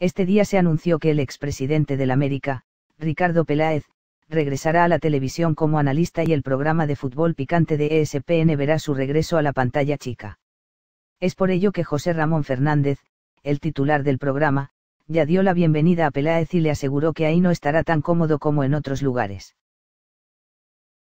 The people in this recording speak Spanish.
Este día se anunció que el expresidente del América, Ricardo Peláez, regresará a la televisión como analista y el programa de fútbol picante de ESPN verá su regreso a la pantalla chica. Es por ello que José Ramón Fernández, el titular del programa, ya dio la bienvenida a Peláez y le aseguró que ahí no estará tan cómodo como en otros lugares.